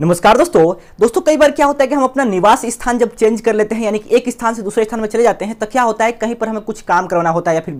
नमस्कार दोस्तों दोस्तों कई बार क्या होता है कि हम अपना निवास स्थान जब चेंज कर लेते हैं यानी कि एक स्थान से दूसरे स्थान में चले जाते हैं तो क्या होता है कहीं पर हमें कुछ काम करवाना होता है या फिर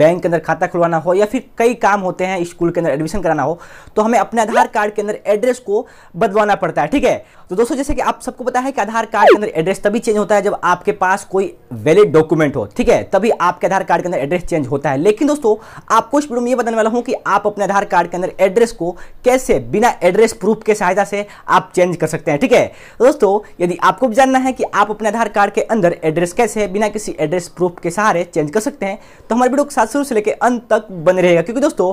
बैंक के अंदर खाता खुलवाना हो या फिर कई काम होते हैं स्कूल के अंदर एडमिशन कराना हो तो हमें अपने आधार कार्ड के अंदर एड्रेस को बदलवाना पड़ता है ठीक है तो दोस्तों जैसे कि आप सबको पता है कि आधार कार्ड के अंदर एड्रेस तभी चेंज होता है जब आपके पास कोई वैलिड डॉक्यूमेंट हो ठीक है तभी आपके आधार कार्ड के अंदर एड्रेस चेंज होता है लेकिन दोस्तों आपको इस वीडियो में ये बताने वाला हूँ कि आप अपने आधार कार्ड के अंदर एड्रेस को कैसे बिना एड्रेस प्रूफ के सहायता से आप चेंज कर सकते हैं ठीक है दोस्तों यदि आपको भी जानना है कि आप अपने आधार कार्ड के अंदर एड्रेस कैसे बिना किसी एड्रेस प्रूफ के सहारे चेंज कर सकते हैं तो हमारे वीडियो के साथ शुरू से लेकर अंत तक बने रहेगा क्योंकि दोस्तों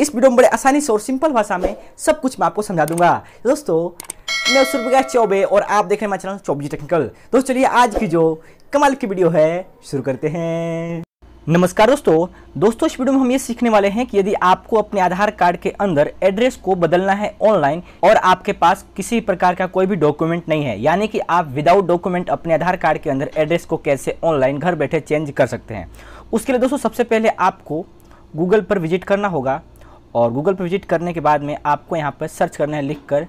इस वीडियो में बड़े आसानी से और सिंपल भाषा में सब कुछ मैं आपको समझा दूंगा दोस्तों मैं सुरभगा चौबे और आप देख रहे हैं मैं चैनल चौबीस टेक्निकल दोस्तों चलिए आज की जो कमाल की वीडियो है शुरू करते हैं नमस्कार दोस्तों दोस्तों इस वीडियो में हम ये सीखने वाले हैं कि यदि आपको अपने आधार कार्ड के अंदर एड्रेस को बदलना है ऑनलाइन और आपके पास किसी प्रकार का कोई भी डॉक्यूमेंट नहीं है यानी कि आप विदाउट डॉक्यूमेंट अपने आधार कार्ड के अंदर एड्रेस को कैसे ऑनलाइन घर बैठे चेंज कर सकते हैं उसके लिए दोस्तों सबसे पहले आपको गूगल पर विजिट करना होगा और गूगल पर विजिट करने के बाद में आपको यहाँ पर सर्च करना है लिख कर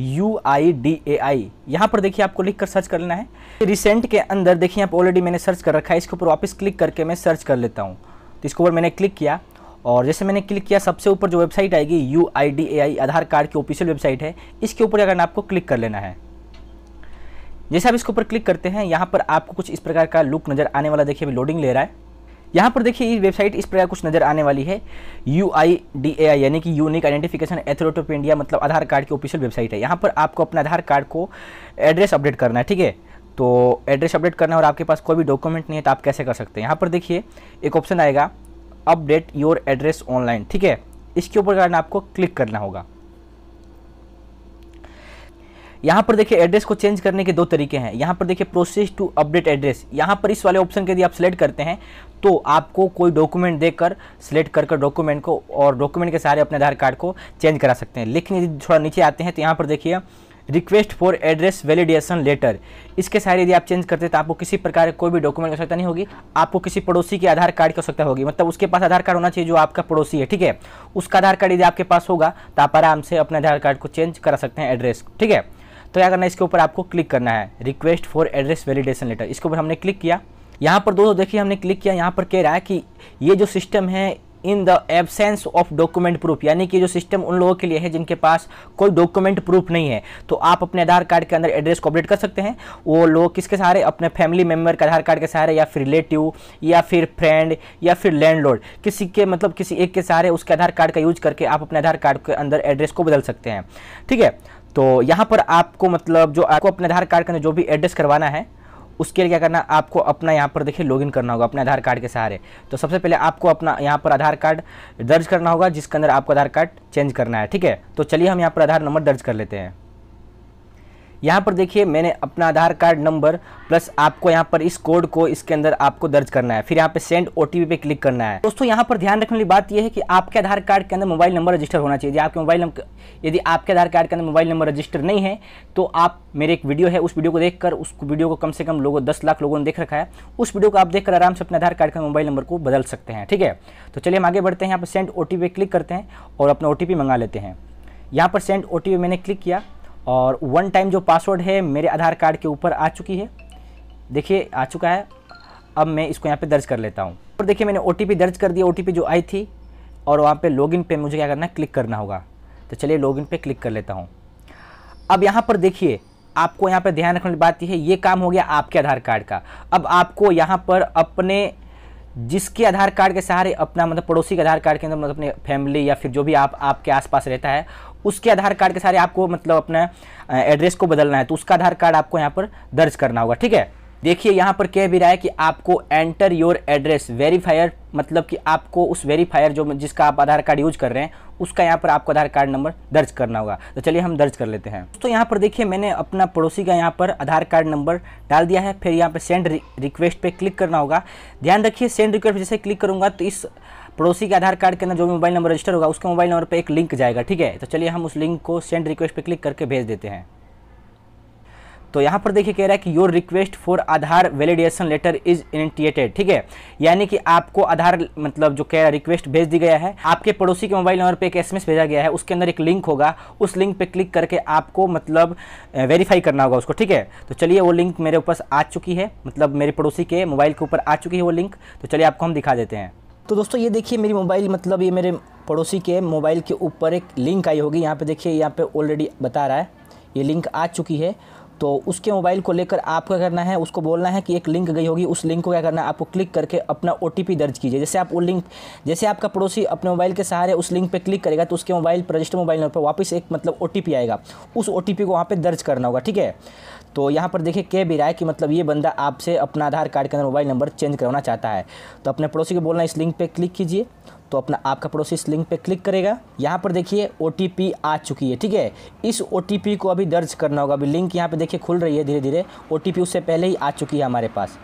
यू आई डी ए आई यहाँ पर देखिए आपको लिख कर सर्च कर लेना है रिसेंट के अंदर देखिए आप ऑलरेडी मैंने सर्च कर रखा है इसके ऊपर वापस क्लिक करके मैं सर्च कर लेता हूँ तो इसके ऊपर मैंने क्लिक किया और जैसे मैंने क्लिक किया सबसे ऊपर जो वेबसाइट आएगी U I D A I Aadhaar card की ऑफिशियल वेबसाइट है इसके ऊपर अगर आपको क्लिक कर लेना है जैसे आप इसके ऊपर क्लिक करते हैं यहाँ पर आपको कुछ इस प्रकार का लुक नज़र आने वाला देखिए अभी लोडिंग ले रहा है यहाँ पर देखिए वेबसाइट इस प्रकार कुछ नजर आने वाली है you I D A I यानी कि unique identification authority of India मतलब आधार कार्ड की ऑफिशियल वेबसाइट है यहाँ पर आपको अपना आधार कार्ड को एड्रेस अपडेट करना है ठीक है तो एड्रेस अपडेट करना है और आपके पास कोई भी डॉक्यूमेंट नहीं है तो आप कैसे कर सकते हैं यहाँ पर देखिए एक ऑप्शन आएगा अपडेट योर एड्रेस ऑनलाइन ठीक है इसके ऊपर कारण आपको क्लिक करना होगा यहाँ पर देखिए एड्रेस को चेंज करने के दो तरीके हैं यहाँ पर देखिए प्रोसेस टू अपडेट एड्रेस यहाँ पर इस वाले ऑप्शन के यदि आप सिलेक्ट करते हैं तो आपको कोई डॉक्यूमेंट देकर सिलेक्ट कर कर डॉक्यूमेंट को और डॉक्यूमेंट के सहारे अपने आधार कार्ड को चेंज करा सकते हैं लेकिन यदि थोड़ा नीचे आते हैं तो यहाँ पर देखिए request for address validation letter इसके सारे यदि आप चेंज करते हैं तो आपको किसी प्रकार कोई भी डॉक्यूमेंट की आवश्यकता नहीं होगी आपको किसी पड़ोसी के आधार कार्ड की आवश्यकता होगी मतलब उसके पास आधार कार्ड होना चाहिए जो आपका पड़ोसी है ठीक है उसका आधार कार्ड यदि आपके पास होगा तो आप आराम से अपने आधार कार्ड को चेंज करा सकते हैं एड्रेस ठीक है तो क्या करना है इसके ऊपर आपको क्लिक करना है request for address validation letter इसके ऊपर हमने क्लिक किया यहाँ पर दोस्तों देखिए हमने क्लिक किया यहाँ पर कह रहा है कि ये जो सिस्टम है in the absence of document proof यानी कि जो सिस्टम उन लोगों के लिए है जिनके पास कोई डॉक्यूमेंट प्रूफ नहीं है तो आप अपने आधार कार्ड के अंदर एड्रेस को अपडेट कर सकते हैं वो लोग किसके सहारे अपने फैमिली मेम्बर के आधार कार्ड के सहारे या फिर रिलेटिव या फिर फ्रेंड या फिर लैंडलॉर्ड किसी के मतलब किसी एक के सहारे उसके आधार कार्ड का यूज करके आप अपने आधार कार्ड के अंदर एड्रेस को बदल सकते हैं ठीक है तो यहाँ पर आपको मतलब जो आपको अपने आधार कार्ड का जो भी एड्रेस करवाना है उसके लिए क्या करना आपको अपना यहाँ पर देखिए लॉगिन करना होगा अपने आधार कार्ड के सहारे तो सबसे पहले आपको अपना यहाँ पर आधार कार्ड दर्ज करना होगा जिसके अंदर आपको आधार कार्ड चेंज करना है ठीक है तो चलिए हम यहाँ पर आधार नंबर दर्ज कर लेते हैं यहाँ पर देखिए मैंने अपना आधार कार्ड नंबर प्लस आपको यहाँ पर इस कोड को इसके अंदर आपको दर्ज करना है फिर यहाँ पे सेंड ओ पे क्लिक करना है दोस्तों यहाँ पर ध्यान रखने वाली बात यह है कि आपके आधार कार्ड के अंदर मोबाइल नंबर रजिस्टर होना चाहिए आपके मोबाइल यदि आपके आधार कार्ड के अंदर मोबाइल नंबर रजिस्टर नहीं है तो आप मेरे एक वीडियो है उस वीडियो को देखकर उस वीडियो को कम से कम लोगों दस लाख लोगों ने देख रखा है उस वीडियो को आप देखकर आराम से अपने आधार कार्ड का मोबाइल नंबर को बदल सकते हैं ठीक है तो चलिए हम आगे बढ़ते हैं यहाँ पर सेंड ओ पे क्लिक करते हैं और अपना ओ मंगा लेते हैं यहाँ पर सेंड ओ मैंने क्लिक किया और वन टाइम जो पासवर्ड है मेरे आधार कार्ड के ऊपर आ चुकी है देखिए आ चुका है अब मैं इसको यहाँ पे दर्ज कर लेता हूँ और देखिए मैंने ओ दर्ज कर दिया ओ जो आई थी और वहाँ पे लॉगिन पे मुझे क्या करना है क्लिक करना होगा तो चलिए लॉगिन पे क्लिक कर लेता हूँ अब यहाँ पर देखिए आपको यहाँ पर ध्यान रखने की बात यह है ये काम हो गया आपके आधार कार्ड का अब आपको यहाँ पर अपने जिसके आधार कार्ड के सहारे अपना मतलब पड़ोसी के आधार कार्ड के अंदर मतलब अपने फैमिली या फिर जो भी आप आपके आसपास रहता है उसके आधार कार्ड के सारे आपको मतलब अपना एड्रेस को बदलना है तो उसका आधार कार्ड आपको यहाँ पर दर्ज करना होगा ठीक है देखिए यहाँ पर कह भी रहा है कि आपको एंटर योर एड्रेस वेरीफायर मतलब कि आपको उस वेरीफायर जो जिसका आप आधार कार्ड यूज कर रहे हैं उसका यहाँ पर आपको आधार कार्ड नंबर दर्ज करना होगा तो चलिए हम दर्ज कर लेते हैं तो यहाँ पर देखिए मैंने अपना पड़ोसी का यहाँ पर आधार कार्ड नंबर डाल दिया है फिर यहाँ पर सेंड रिक्वेस्ट पर क्लिक करना होगा ध्यान रखिए सेंड रिक्वेस्ट जैसे क्लिक करूँगा तो इस पड़ोसी के आधार कार्ड के अंदर जो भी मोबाइल नंबर रजिस्टर होगा उसके मोबाइल नंबर पर एक लिंक जाएगा ठीक है तो चलिए हम उस लिंक को सेंड रिक्वेस्ट पर क्लिक करके भेज देते हैं तो यहाँ पर देखिए कह रहा है कि your request for Aadhaar validation letter is initiated ठीक है यानी कि आपको आधार मतलब जो कह रहा है रिक्वेस्ट भेज दी गया है आपके पड़ोसी के मोबाइल नंबर पे एक एसएमएस भेजा गया है उसके अंदर एक लिंक होगा उस लिंक पे क्लिक करके आपको मतलब वेरीफाई करना होगा उसको ठीक है तो चलिए वो लिंक मेरे ऊपर आ चुकी है मतलब मेरे पड़ोसी के मोबाइल के ऊपर आ चुकी है वो लिंक तो चलिए आपको हम दिखा देते हैं तो दोस्तों ये देखिए मेरी मोबाइल मतलब ये मेरे पड़ोसी के मोबाइल के ऊपर एक लिंक आई होगी यहाँ पे देखिए यहाँ पे ऑलरेडी बता रहा है ये लिंक आ चुकी है तो उसके मोबाइल को लेकर आपको क्या करना है उसको बोलना है कि एक लिंक गई होगी उस लिंक को क्या करना है आपको क्लिक करके अपना ओ दर्ज कीजिए जैसे आप वो लिंक जैसे आपका पड़ोसी अपने मोबाइल के सहारे उस लिंक पर क्लिक करेगा तो उसके मोबाइल पर रजिस्टर मोबाइल नंबर पर वापस एक मतलब ओ आएगा उस ओ को वहाँ पर दर्ज करना होगा ठीक है तो यहाँ पर देखिए कह भी रहा है कि मतलब ये बंदा आपसे अपना आधार कार्ड के अंदर मोबाइल नंबर चेंज करवाना चाहता है तो अपने पड़ोसी को बोलना इस लिंक पर क्लिक कीजिए तो अपना आपका पड़ोसी इस लिंक पर क्लिक करेगा यहाँ पर देखिए ओ आ चुकी है ठीक है इस ओ को अभी दर्ज करना होगा अभी लिंक यहाँ पर देखिए खुल रही है धीरे धीरे ओ उससे पहले ही आ चुकी है हमारे पास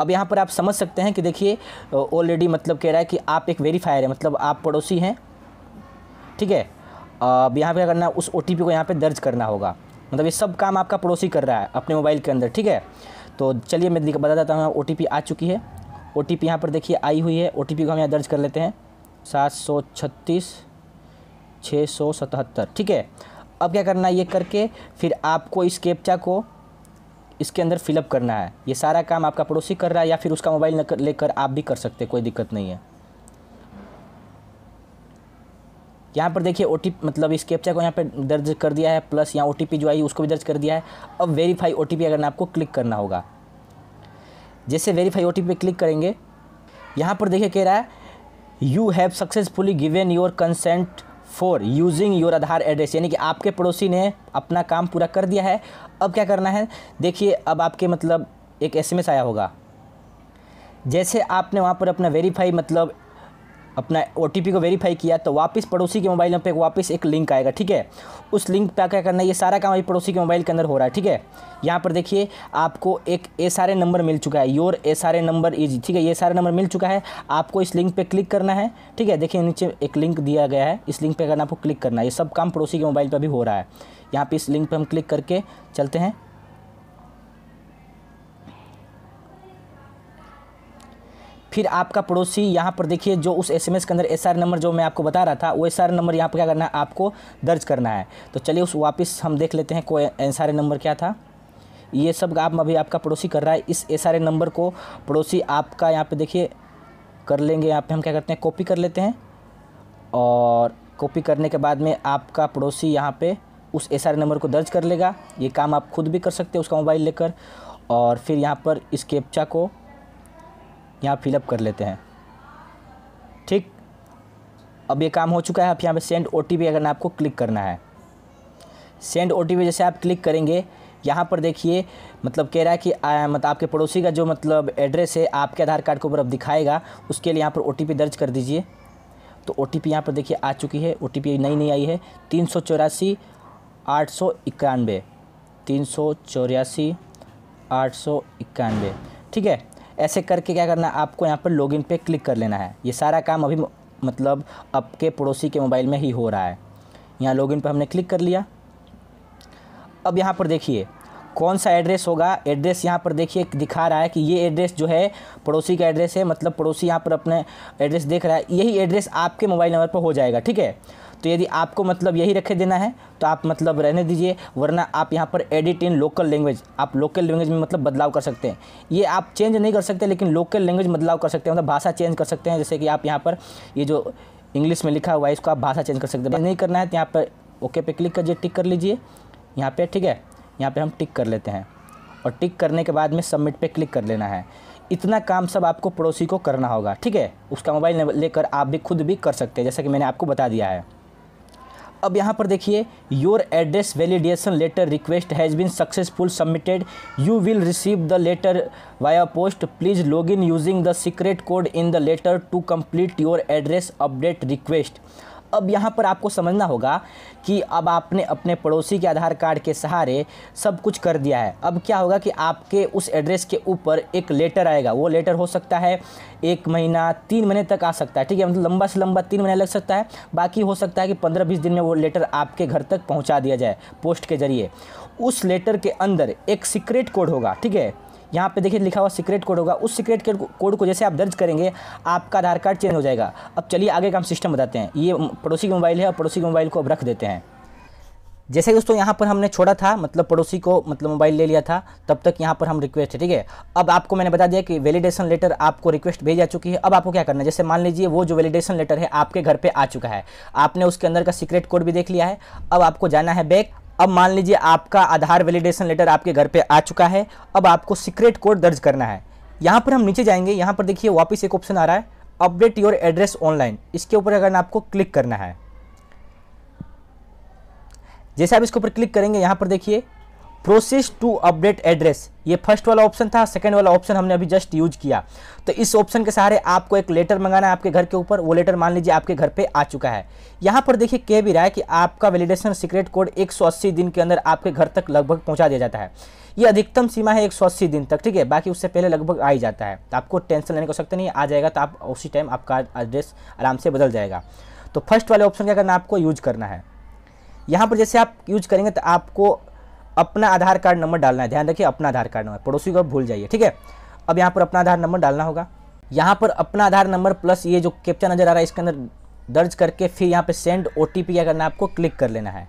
अब यहाँ पर आप समझ सकते हैं कि देखिए ऑलरेडी मतलब कह रहा है कि आप एक वेरीफायर है मतलब आप पड़ोसी हैं ठीक है अब यहाँ पे करना उस ओ को यहाँ पे दर्ज करना होगा मतलब ये सब काम आपका पड़ोसी कर रहा है अपने मोबाइल के अंदर ठीक है तो चलिए मैं बता देता हूँ ओ आ चुकी है ओ टी यहाँ पर देखिए आई हुई है ओ को हम यहाँ दर्ज कर लेते हैं सात सौ छत्तीस छः सौ सतहत्तर ठीक है अब क्या करना है ये करके फिर आपको इस कैप्चा को इसके अंदर फिलअप करना है ये सारा काम आपका पड़ोसी कर रहा है या फिर उसका मोबाइल लेकर आप भी कर सकते कोई दिक्कत नहीं है यहाँ पर देखिए ओ मतलब इस कैप्चा को यहाँ पर दर्ज कर दिया है प्लस यहाँ ओ जो आई उसको भी दर्ज कर दिया है अब वेरीफाई ओ टी अगर आपको क्लिक करना होगा जैसे वेरीफाई ओ टी क्लिक करेंगे यहाँ पर देखिए कह रहा है you have successfully given your consent for using your Aadhaar address यानी कि आपके पड़ोसी ने अपना काम पूरा कर दिया है अब क्या करना है देखिए अब आपके मतलब एक एसएमएस आया होगा जैसे आपने वहाँ पर अपना वेरीफाई मतलब अपना ओ को वेरीफाई किया तो वापस पड़ोसी के मोबाइल पर वापस एक लिंक आएगा ठीक है उस लिंक पर क्या करना है ये सारा काम अभी पड़ोसी के मोबाइल के अंदर हो रहा है ठीक है यहाँ पर देखिए आपको एक ए सारे नंबर मिल चुका है योर ए सारे नंबर इज ठीक है ये सारे नंबर मिल चुका है आपको इस लिंक पर क्लिक करना है ठीक है देखिए नीचे एक लिंक दिया गया है इस लिंक पर अगर आपको क्लिक करना है ये सब काम पड़ोसी के मोबाइल पर भी हो रहा है यहाँ पर इस लिंक पर हम क्लिक करके चलते हैं फिर आपका पड़ोसी यहाँ पर देखिए जो उस एसएमएस के अंदर एस नंबर जो मैं आपको बता रहा था वो एस नंबर यहाँ पर क्या करना है आपको दर्ज करना है तो चलिए उस वापस हम देख लेते हैं कोई एस नंबर क्या था ये सब आप अभी आपका पड़ोसी कर रहा है इस एस नंबर को पड़ोसी आपका यहाँ पर देखिए कर लेंगे यहाँ पर हम क्या करते हैं कॉपी कर लेते हैं और कॉपी करने के बाद में आपका पड़ोसी यहाँ पे उस एस नंबर को दर्ज कर लेगा ये काम आप खुद भी कर सकते हैं उसका मोबाइल लेकर और फिर यहाँ पर इस कैप्चा को यहाँ फिलअप कर लेते हैं ठीक अब ये काम हो चुका है आप यहाँ पे सेंड ओ टी अगर आपको क्लिक करना है सेंड ओ टी जैसे आप क्लिक करेंगे यहाँ पर देखिए मतलब कह रहा है कि आ, मतलब आपके पड़ोसी का जो मतलब एड्रेस है आपके आधार कार्ड के ऊपर अब दिखाएगा उसके लिए यहाँ पर ओ दर्ज कर दीजिए तो ओ टी यहाँ पर देखिए आ चुकी है ओ टी नई नई आई है तीन सौ चौरासी आठ सौ इक्यानवे तीन सौ चौरासी आठ सौ इक्यानवे ठीक है ऐसे करके क्या करना है आपको यहाँ पर लॉगिन पे क्लिक कर लेना है ये सारा काम अभी मतलब आपके पड़ोसी के मोबाइल में ही हो रहा है यहाँ लॉगिन पर हमने क्लिक कर लिया अब यहाँ पर देखिए कौन सा एड्रेस होगा एड्रेस यहाँ पर देखिए दिखा रहा है कि ये एड्रेस जो है पड़ोसी का एड्रेस है मतलब पड़ोसी यहाँ पर अपने एड्रेस देख रहा है यही एड्रेस आपके मोबाइल नंबर पर हो जाएगा ठीक है तो यदि आपको मतलब यही रखे देना है तो आप मतलब रहने दीजिए वरना आप यहाँ पर एडिट इन लोकल लैंग्वेज आप लोकल लैंग्वेज में मतलब बदलाव कर सकते हैं ये आप चेंज नहीं कर सकते लेकिन लोकल लैंग्वेज बदलाव कर सकते हैं मतलब भाषा चेंज कर सकते हैं जैसे कि आप यहाँ पर ये जो इंग्लिश में लिखा हुआ है इसको आप भाषा चेंज कर सकते हैं नहीं करना है तो यहाँ पर ओके पे क्लिक करिए टिक कर लीजिए यहाँ पर ठीक है यहाँ पर हम टिक कर लेते हैं और टिक करने के बाद में सबमिट पर क्लिक कर लेना है इतना काम सब आपको पड़ोसी को करना होगा ठीक है उसका मोबाइल लेकर आप भी खुद भी कर सकते हैं जैसा कि मैंने आपको बता दिया है अब यहाँ पर देखिए your address validation letter request has been successful submitted you will receive the letter via post please log in using the secret code in the letter to complete your address update request अब यहाँ पर आपको समझना होगा कि अब आपने अपने पड़ोसी के आधार कार्ड के सहारे सब कुछ कर दिया है अब क्या होगा कि आपके उस एड्रेस के ऊपर एक लेटर आएगा वो लेटर हो सकता है एक महीना तीन महीने तक आ सकता है ठीक है मतलब लंबा से लंबा तीन महीने लग सकता है बाकी हो सकता है कि पंद्रह बीस दिन में वो लेटर आपके घर तक पहुँचा दिया जाए पोस्ट के ज़रिए उस लेटर के अंदर एक सीक्रेट कोड होगा ठीक है यहाँ पे देखिए लिखा हुआ सीक्रेट कोड होगा उस सीक्रेट कोड को जैसे आप दर्ज करेंगे आपका आधार कार्ड चेंज हो जाएगा अब चलिए आगे का हम सिस्टम बताते हैं ये पड़ोसी का मोबाइल है और पड़ोसी के मोबाइल को अब रख देते हैं जैसे दोस्तों यहाँ पर हमने छोड़ा था मतलब पड़ोसी को मतलब मोबाइल ले लिया था तब तक यहाँ पर हम रिक्वेस्ट है ठीक है अब आपको मैंने बता दिया कि वैलिडेशन लेटर आपको रिक्वेस्ट भेज जा चुकी है अब आपको क्या करना है जैसे मान लीजिए वो जो वैलिडेशन लेटर है आपके घर पे आ चुका है आपने उसके अंदर का सीक्रेट कोड भी देख लिया है अब आपको जाना है बैग अब मान लीजिए आपका आधार वैलिडेशन लेटर आपके घर पे आ चुका है अब आपको सीक्रेट कोड दर्ज करना है यहाँ पर हम नीचे जाएंगे यहाँ पर देखिए वापस एक ऑप्शन आ रहा है अपडेट योर एड्रेस ऑनलाइन इसके ऊपर अगर आपको क्लिक करना है जैसे आप इसके ऊपर क्लिक करेंगे यहाँ पर देखिए प्रोसेस टू अपडेट एड्रेस ये फर्स्ट वाला ऑप्शन था सेकंड वाला ऑप्शन हमने अभी जस्ट यूज किया तो इस ऑप्शन के सहारे आपको एक लेटर मंगाना है आपके घर के ऊपर वो लेटर मान लीजिए आपके घर पे आ चुका है यहाँ पर देखिए कह भी रहा है कि आपका वैलिडेशन सीक्रेट कोड 180 दिन के अंदर आपके घर तक लगभग पहुँचा दिया जाता है ये अधिकतम सीमा है एक दिन तक ठीक है बाकी उससे पहले लगभग आ ही जाता है तो आपको टेंशन लेने को सकते नहीं आ जाएगा तो आप उसी टाइम आपका एड्रेस आराम से बदल जाएगा तो फर्स्ट वाले ऑप्शन क्या करना आपको यूज करना है यहाँ पर जैसे आप यूज करेंगे तो आपको अपना आधार कार्ड नंबर डालना है ध्यान रखिए अपना आधार कार्ड नंबर पड़ोसी को भूल जाइए ठीक है अब यहाँ पर अपना आधार नंबर डालना होगा यहाँ पर अपना आधार नंबर प्लस ये जो कैप्चा नज़र आ रहा है इसके अंदर दर्ज करके फिर यहाँ पे सेंड ओ टी पी करना है आपको क्लिक कर लेना है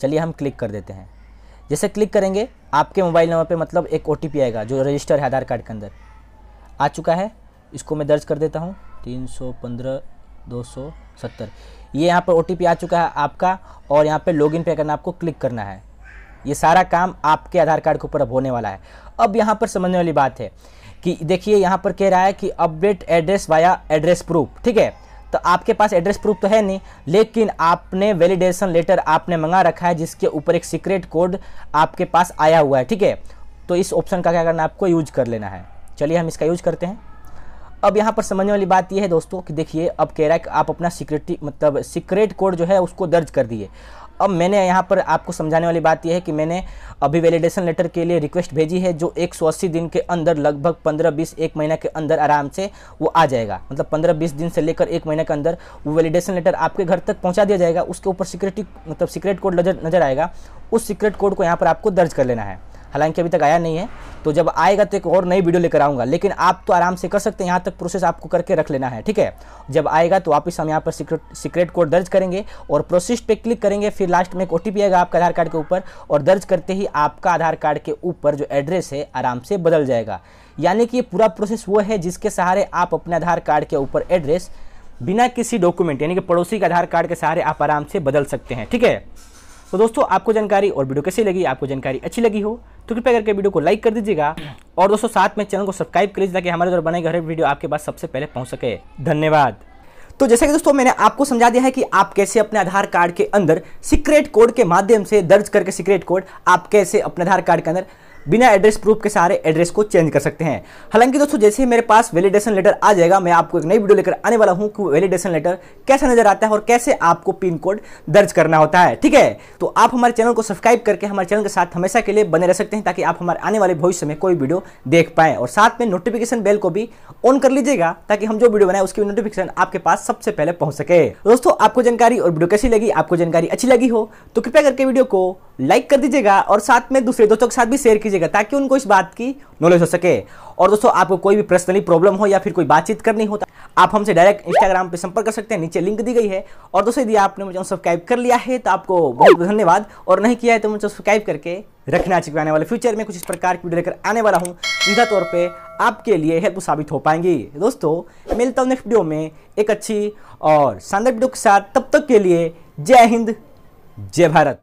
चलिए हम क्लिक कर देते हैं जैसे क्लिक करेंगे आपके मोबाइल नंबर पे मतलब एक ओ आएगा जो रजिस्टर है आधार कार्ड के अंदर आ चुका है इसको मैं दर्ज कर देता हूँ तीन सौ पंद्रह दो सौ सत्तर ये यहाँ पर ओ आ चुका है आपका और यहाँ पर लॉगिन पे करना आपको क्लिक करना है ये सारा काम आपके आधार कार्ड के ऊपर अब होने वाला है अब यहाँ पर समझने वाली बात है कि देखिए यहाँ पर कह रहा है कि update address via address proof ठीक है तो आपके पास एड्रेस प्रूफ तो है नहीं लेकिन आपने वैलिडेशन लेटर आपने मंगा रखा है जिसके ऊपर एक सीक्रेट कोड आपके पास आया हुआ है ठीक है तो इस ऑप्शन का क्या करना आपको यूज कर लेना है चलिए हम इसका यूज करते हैं अब यहाँ पर समझने वाली बात यह है दोस्तों कि देखिए अब कह रहा है कि आप अपना सिक्योरिटी मतलब सीक्रेट कोड जो है उसको दर्ज कर दिए अब मैंने यहाँ पर आपको समझाने वाली बात यह है कि मैंने अभी वैलिडेशन लेटर के लिए रिक्वेस्ट भेजी है जो अस्सी दिन के अंदर लगभग 15-20 एक महीना के अंदर आराम से वो आ जाएगा मतलब 15-20 दिन से लेकर एक महीने के अंदर वो वैलिडेशन लेटर आपके घर तक पहुँचा दिया जाएगा उसके ऊपर सिक्योरिटी मतलब सीक्रेट कोड नजर नजर आएगा उस सीक्रेट कोड को यहाँ पर आपको दर्ज कर लेना है हालांकि अभी तक आया नहीं है तो जब आएगा तो एक और नई वीडियो लेकर आऊँगा लेकिन आप तो आराम से कर सकते हैं यहाँ तक प्रोसेस आपको करके रख लेना है ठीक है जब आएगा तो वापस हम यहाँ पर सीक्रेट सीक्रेट कोड दर्ज करेंगे और प्रोसेस पे क्लिक करेंगे फिर लास्ट में एक ओ आएगा आपका आधार कार्ड के ऊपर और दर्ज करते ही आपका आधार कार्ड के ऊपर जो एड्रेस है आराम से बदल जाएगा यानी कि ये पूरा प्रोसेस वो है जिसके सहारे आप अपने आधार कार्ड के ऊपर एड्रेस बिना किसी डॉक्यूमेंट यानी कि पड़ोसी के आधार कार्ड के सहारे आप आराम से बदल सकते हैं ठीक है तो दोस्तों आपको जानकारी और वीडियो कैसी लगी आपको जानकारी अच्छी लगी हो तो कृपया करके वीडियो को लाइक कर दीजिएगा और दोस्तों साथ में चैनल को सब्सक्राइब कर लीजिए ताकि हमारे द्वारा बनाई गई हर वीडियो आपके पास सबसे पहले पहुँच सके धन्यवाद तो जैसे कि दोस्तों मैंने आपको समझा दिया है कि आप कैसे अपने आधार कार्ड के अंदर सीक्रेट कोड के माध्यम से दर्ज करके सीक्रेट कोड आप कैसे अपने आधार कार्ड के अंदर बिना एड्रेस प्रूफ के सारे एड्रेस को चेंज कर सकते हैं हालांकि दोस्तों जैसे ही मेरे पास वैलिडेशन लेटर आ जाएगा मैं आपको एक नई वीडियो लेकर आने वाला हूँ कि वैलिडेशन लेटर कैसे नजर आता है और कैसे आपको पिन कोड दर्ज करना होता है ठीक है तो आप हमारे चैनल को सब्सक्राइब करके हमारे चैनल के साथ हमेशा के लिए बने रह सकते हैं ताकि आप हमारे आने वाले भविष्य में कोई वीडियो देख पाए और साथ में नोटिफिकेशन बेल को भी ऑन कर लीजिएगा ताकि हम जो वीडियो बनाए उसकी नोटिफिकेशन आपके पास सबसे पहले पहुंच सके दोस्तों आपको जानकारी और वीडियो कैसी लगी आपको जानकारी अच्छी लगी हो तो कृपया करके वीडियो को लाइक कर दीजिएगा और साथ में दूसरे दोस्तों के साथ भी शेयर कीजिएगा कीजिएगा ताकि उनको इस बात की नॉलेज हो सके और दोस्तों आपको कोई भी पर्सनली प्रॉब्लम हो या फिर कोई बातचीत करनी हो आप हमसे डायरेक्ट इंस्टाग्राम पे संपर्क कर सकते हैं नीचे लिंक दी गई है और दोस्तों यदि आपने मुझे सब्सक्राइब कर लिया है तो आपको बहुत बहुत धन्यवाद और नहीं किया है तो मुझे सब्सक्राइब करके रखना चाहिए आने वाले फ्यूचर में कुछ इस प्रकार की वीडियो लेकर आने वाला हूँ सीधा तौर पर आपके लिए हेल्प साबित हो पाएंगी दोस्तों मिलता हूँ नेक्स्ट वीडियो में एक अच्छी और शानदार वीडियो के साथ तब तक के लिए जय हिंद जय भारत